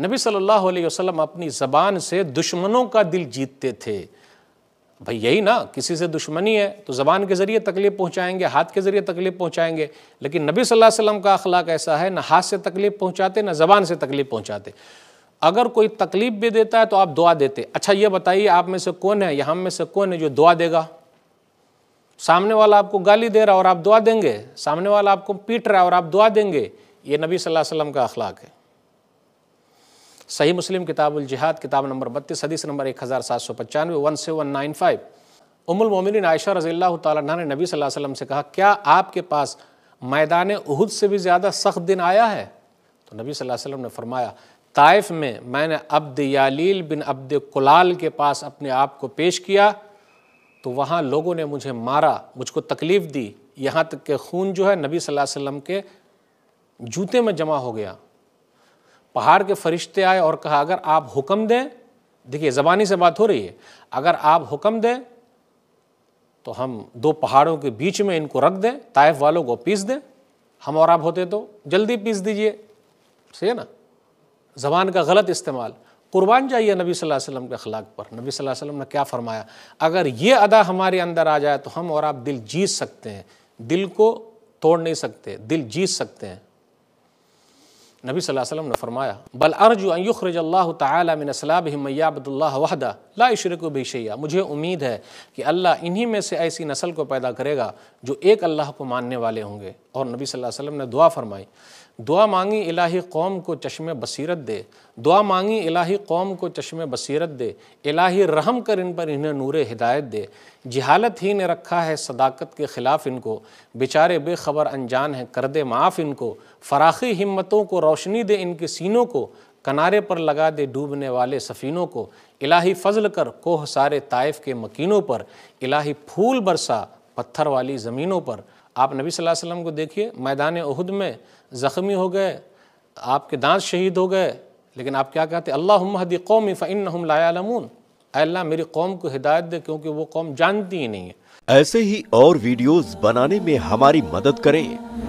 नबी सल्लल्लाहु अलैहि वसल्लम अपनी ज़बान से दुश्मनों का दिल जीतते थे भाई यही ना किसी से दुश्मनी है तो ज़बान के ज़रिए तकलीफ़ पहुँचाएंगे हाथ के ज़रिए तकलीफ़ पहुँचाएंगे लेकिन नबी सल्लल्लाहु अलैहि वसल्लम का अखलाक ऐसा है ना हाथ से तकलीफ़ पहुँचाते ना ज़बान से तकलीफ़ पहुँचाते अगर कोई तकलीफ़ भी देता है तो आप दुआ देते अच्छा ये बताइए आप में से कौन है या हम में से कौन है जो दुआ देगा सामने वाला आपको गाली दे रहा है और आप दुआ देंगे सामने वाला आपको पीट रहा है और आप दुआ देंगे ये नबी सल्लल्लाहु अलैहि वसल्लम का अखलाक है सही मुस्लिम किताबुल जिहाद किताब नंबर बत्तीस हदीस नंबर एक हज़ार सात सौ पचानवे वन से वन नाइन फाइव उमुल मोमिन आयशा रजील्ला तला ने नबी सल्लल्लाहु अलैहि वसल्लम से कहा क्या आपके पास मैदान उहद से भी ज़्यादा सख्त दिन आया है तो नबी सल्लल्लाहु अलैहि वसल्लम ने फरमाया ताइफ में मैंने अब्द यालील बिन अब्द कुलाल के पास अपने आप को पेश किया तो वहाँ लोगों ने मुझे मारा मुझको तकलीफ़ दी यहाँ तक के खून जो है नबी सल्लल्लाहु अलैहि वसल्लम के जूते में जमा हो गया पहाड़ के फरिश्ते आए और कहा अगर आप हुक्म दें देखिए ज़बानी से बात हो रही है अगर आप हुक्म दें तो हम दो पहाड़ों के बीच में इनको रख दें ताइफ वालों को पीस दें हम और आप होते तो जल्दी पीस दीजिए सही है ना जबान का गलत इस्तेमाल कुर्बान जाइए नबी सल्लल्लाहु अलैहि वसल्लम के अखलाक पर नबी सल्लल्लाहु अलैहि वसल्लम ने क्या फरमाया अगर ये अदा हमारे अंदर आ जाए तो हम और आप दिल जीत सकते हैं दिल को तोड़ नहीं सकते दिल जीत सकते हैं नबी वसल्लम ने फरमाया बल अर्जु युखरज अल्लाह वहदा ला इशरक मुझे उम्मीद है कि अल्लाह इन्हीं में से ऐसी नस्ल को पैदा करेगा जो एक अल्लाह को मानने वाले होंगे और नबी सल्लल्लाहु अलैहि वसल्लम ने दुआ फरमाई दुआ मांगी इलाही कौम को चश्मे बसीरत दे दुआ मांगी इलाही कौम को चश्मे बसीरत दे इलाही रहम कर इन पर इन्हें नूर हिदायत दे जिहालत ही ने रखा है सदाकत के ख़िलाफ़ इनको बेचारे बेखबर अनजान है कर दे माफ़ इनको फराखी हिम्मतों को रोशनी दे इनके सीनों को किनारे पर लगा दे डूबने वाले सफ़ीनों को इलाही फ़जल कर कोह सारे ताइफ़ के मकीनों पर इलाही फूल बरसा पत्थर वाली ज़मीनों पर आप नबी सल्लल्लाहु अलैहि वसल्लम को देखिए मैदान उहद में ज़ख्मी हो गए आपके दांत शहीद हो गए लेकिन आप क्या कहते अल्लाह हदी कौम फ़िन हम अल्लाह मेरी कौम को हिदायत दे क्योंकि वो कौम जानती ही नहीं है ऐसे ही और वीडियोस बनाने में हमारी मदद करें